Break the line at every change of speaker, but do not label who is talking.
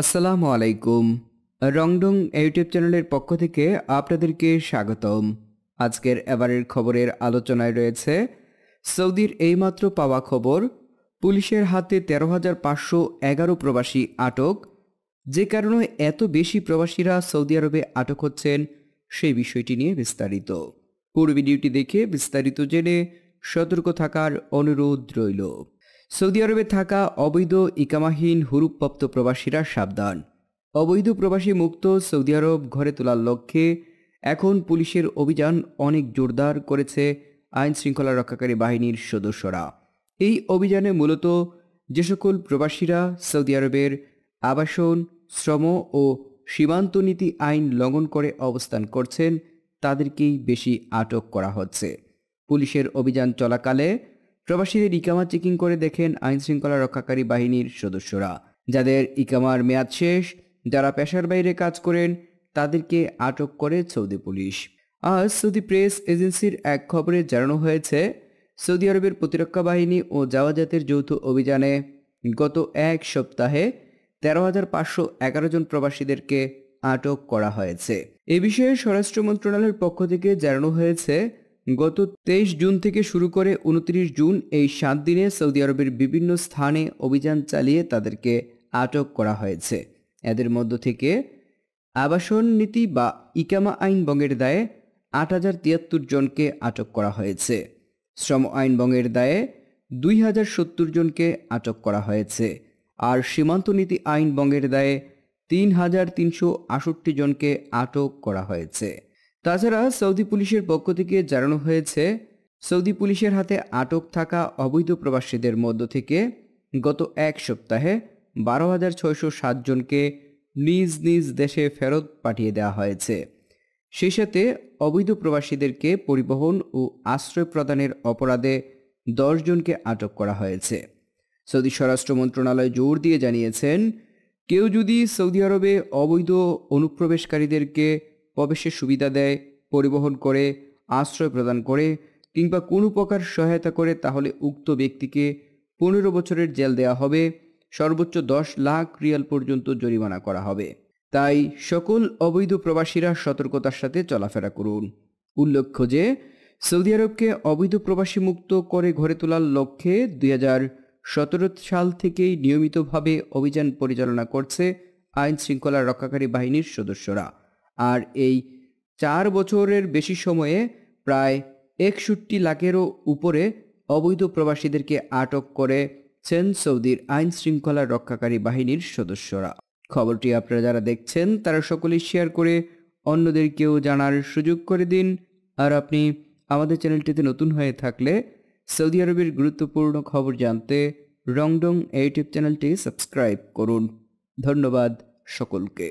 আসসালামু আলাইকুম রংডং ইউটিউব চ্যানেলের পক্ষ থেকে আপনাদেরকে স্বাগতম আজকের এবারের খবরের আলোচনায় রয়েছে সৌদির এইমাত্র পাওয়া খবর পুলিশের হাতে তেরো হাজার পাঁচশো এগারো প্রবাসী আটক যে কারণে এত বেশি প্রবাসীরা সৌদি আরবে আটক হচ্ছেন সেই বিষয়টি নিয়ে বিস্তারিত পুরো ভিডিওটি দেখে বিস্তারিত জেনে সতর্ক থাকার অনুরোধ রইল সৌদি আরবে থাকা অবৈধ ইকামাহীন হুরুপ্রাপ্ত প্রবাসীরা সাবধান অবৈধ প্রবাসী মুক্ত সৌদি আরব ঘরে তোলার লক্ষ্যে এখন পুলিশের অভিযান অনেক জোরদার করেছে আইন শৃঙ্খলা রক্ষাকারী বাহিনীর সদস্যরা এই অভিযানে মূলত যে সকল প্রবাসীরা সৌদি আরবের আবাসন শ্রম ও সীমান্ত নীতি আইন লঙ্ঘন করে অবস্থান করছেন তাদেরকেই বেশি আটক করা হচ্ছে পুলিশের অভিযান চলাকালে প্রবাসীদের ইকামা চেকিং করে দেখেন আইন শৃঙ্খলা রক্ষাকারী বাহিনীর সদস্যরা যাদের ইকামার মেয়াদ শেষ যারা পেশার বাইরে কাজ করেন তাদেরকে আটক করে সৌদি পুলিশ আজ সৌদি প্রেস এজেন্সির এক খবরে জানানো হয়েছে সৌদি আরবের প্রতিরক্ষা বাহিনী ও জাওয়াজাতের যৌথ অভিযানে গত এক সপ্তাহে তেরো হাজার পাঁচশো এগারো জন প্রবাসীদেরকে আটক করা হয়েছে এ বিষয়ে স্বরাষ্ট্র মন্ত্রণালয়ের পক্ষ থেকে জানানো হয়েছে গত তেইশ জুন থেকে শুরু করে উনত্রিশ জুন এই সাত দিনে সৌদি আরবের বিভিন্ন স্থানে অভিযান চালিয়ে তাদেরকে আটক করা হয়েছে এদের মধ্য থেকে আবাসন নীতি বা ইকামা আইন বঙ্গের দায়ে আট হাজার তিয়াত্তর জনকে আটক করা হয়েছে শ্রম আইন বঙ্গের দায়ে দুই হাজার সত্তর জনকে আটক করা হয়েছে আর সীমান্ত নীতি আইন বঙ্গের দায়ে তিন হাজার তিনশো আষট্টি জনকে আটক করা হয়েছে তাছাড়া সৌদি পুলিশের পক্ষ থেকে জানানো হয়েছে সৌদি পুলিশের হাতে আটক থাকা অবৈধ প্রবাসীদের মধ্য থেকে গত এক সপ্তাহে বারো হাজার ছয়শো সাতজনকে নিজ নিজ দেশে ফেরত পাঠিয়ে দেওয়া হয়েছে সেই সাথে অবৈধ প্রবাসীদেরকে পরিবহন ও আশ্রয় প্রদানের অপরাধে দশজনকে আটক করা হয়েছে সৌদি স্বরাষ্ট্র মন্ত্রণালয় জোর দিয়ে জানিয়েছেন কেউ যদি সৌদি আরবে অবৈধ অনুপ্রবেশকারীদেরকে প্রবেশের সুবিধা দেয় পরিবহন করে আশ্রয় প্রদান করে কিংবা কোনো প্রকার সহায়তা করে তাহলে উক্ত ব্যক্তিকে পনেরো বছরের জেল দেয়া হবে সর্বোচ্চ দশ লাখ রিয়াল পর্যন্ত জরিমানা করা হবে তাই সকল অবৈধ প্রবাসীরা সতর্কতার সাথে চলাফেরা করুন উল্লেখ্য যে সৌদি আরবকে অবৈধ প্রবাসী মুক্ত করে ঘরে তোলার লক্ষ্যে দুই সাল থেকেই নিয়মিতভাবে অভিযান পরিচালনা করছে আইন শৃঙ্খলা রক্ষাকারী বাহিনীর সদস্যরা আর এই চার বছরের বেশি সময়ে প্রায় একষট্টি লাখেরও উপরে অবৈধ প্রবাসীদেরকে আটক করে ছেন সৌদির আইন শৃঙ্খলা রক্ষাকারী বাহিনীর সদস্যরা খবরটি আপনারা যারা দেখছেন তারা সকলেই শেয়ার করে অন্যদেরকেও জানার সুযোগ করে দিন আর আপনি আমাদের চ্যানেলটিতে নতুন হয়ে থাকলে সৌদি আরবের গুরুত্বপূর্ণ খবর জানতে রংডং ইউটিউব চ্যানেলটি সাবস্ক্রাইব করুন ধন্যবাদ সকলকে